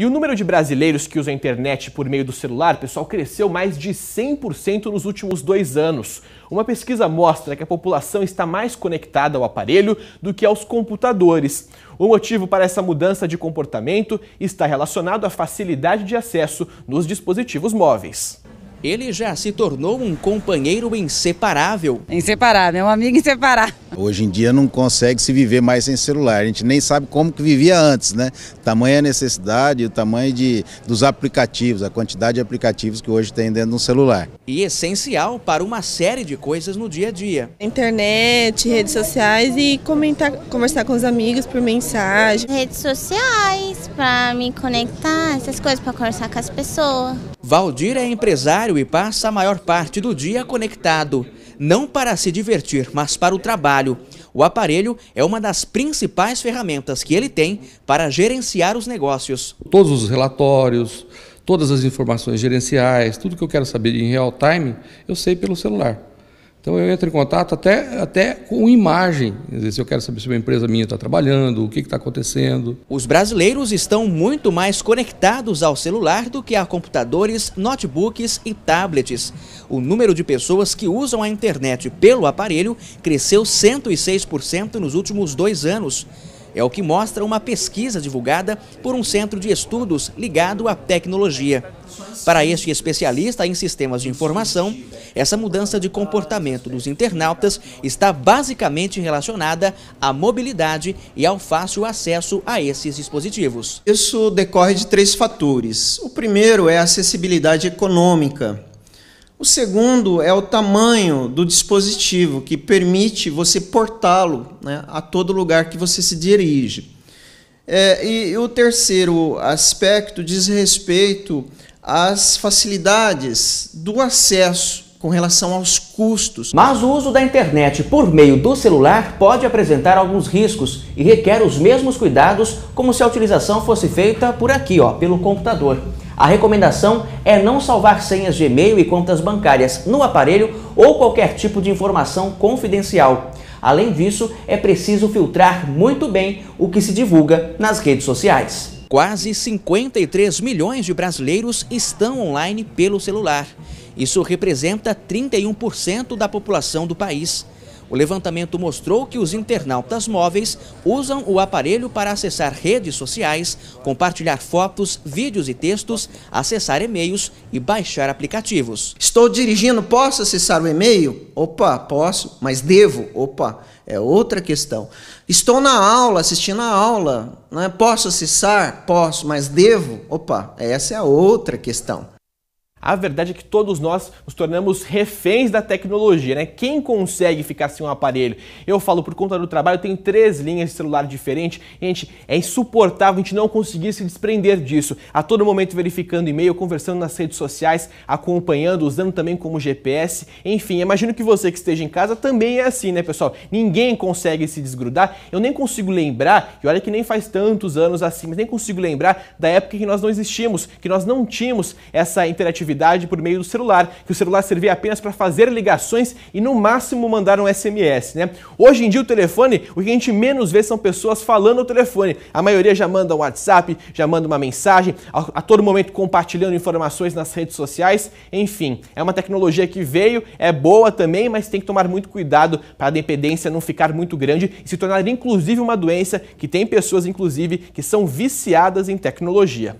E o número de brasileiros que usam a internet por meio do celular, pessoal, cresceu mais de 100% nos últimos dois anos. Uma pesquisa mostra que a população está mais conectada ao aparelho do que aos computadores. O motivo para essa mudança de comportamento está relacionado à facilidade de acesso nos dispositivos móveis ele já se tornou um companheiro inseparável. Inseparável, é um amigo inseparável. Hoje em dia não consegue se viver mais sem celular. A gente nem sabe como que vivia antes, né? Tamanha a necessidade, o tamanho de, dos aplicativos, a quantidade de aplicativos que hoje tem dentro de um celular. E essencial para uma série de coisas no dia a dia. Internet, redes sociais e comentar, conversar com os amigos por mensagem. Redes sociais para me conectar, essas coisas, para conversar com as pessoas. Valdir é empresário e passa a maior parte do dia conectado. Não para se divertir, mas para o trabalho. O aparelho é uma das principais ferramentas que ele tem para gerenciar os negócios. Todos os relatórios, todas as informações gerenciais, tudo que eu quero saber em real time, eu sei pelo celular. Então eu entro em contato até, até com imagem. Dizer, se eu quero saber se uma empresa minha está trabalhando, o que está acontecendo. Os brasileiros estão muito mais conectados ao celular do que a computadores, notebooks e tablets. O número de pessoas que usam a internet pelo aparelho cresceu 106% nos últimos dois anos. É o que mostra uma pesquisa divulgada por um centro de estudos ligado à tecnologia. Para este especialista em sistemas de informação, essa mudança de comportamento dos internautas está basicamente relacionada à mobilidade e ao fácil acesso a esses dispositivos. Isso decorre de três fatores. O primeiro é a acessibilidade econômica o segundo é o tamanho do dispositivo, que permite você portá-lo né, a todo lugar que você se dirige. É, e o terceiro aspecto diz respeito às facilidades do acesso com relação aos custos. Mas o uso da internet por meio do celular pode apresentar alguns riscos e requer os mesmos cuidados como se a utilização fosse feita por aqui, ó, pelo computador. A recomendação é não salvar senhas de e-mail e contas bancárias no aparelho ou qualquer tipo de informação confidencial. Além disso, é preciso filtrar muito bem o que se divulga nas redes sociais. Quase 53 milhões de brasileiros estão online pelo celular. Isso representa 31% da população do país. O levantamento mostrou que os internautas móveis usam o aparelho para acessar redes sociais, compartilhar fotos, vídeos e textos, acessar e-mails e baixar aplicativos. Estou dirigindo, posso acessar o e-mail? Opa, posso, mas devo? Opa, é outra questão. Estou na aula, assistindo a aula, né? posso acessar? Posso, mas devo? Opa, essa é a outra questão. A verdade é que todos nós nos tornamos reféns da tecnologia, né? Quem consegue ficar sem um aparelho? Eu falo por conta do trabalho, eu tenho três linhas de celular diferentes. Gente, é insuportável a gente não conseguir se desprender disso. A todo momento verificando e-mail, conversando nas redes sociais, acompanhando, usando também como GPS. Enfim, imagino que você que esteja em casa também é assim, né, pessoal? Ninguém consegue se desgrudar. Eu nem consigo lembrar, e olha que nem faz tantos anos assim, mas nem consigo lembrar da época que nós não existimos, que nós não tínhamos essa interatividade por meio do celular, que o celular servia apenas para fazer ligações e no máximo mandar um SMS, né? Hoje em dia o telefone, o que a gente menos vê são pessoas falando ao telefone. A maioria já manda um WhatsApp, já manda uma mensagem, a, a todo momento compartilhando informações nas redes sociais. Enfim, é uma tecnologia que veio, é boa também, mas tem que tomar muito cuidado para a dependência não ficar muito grande e se tornar inclusive uma doença que tem pessoas inclusive que são viciadas em tecnologia.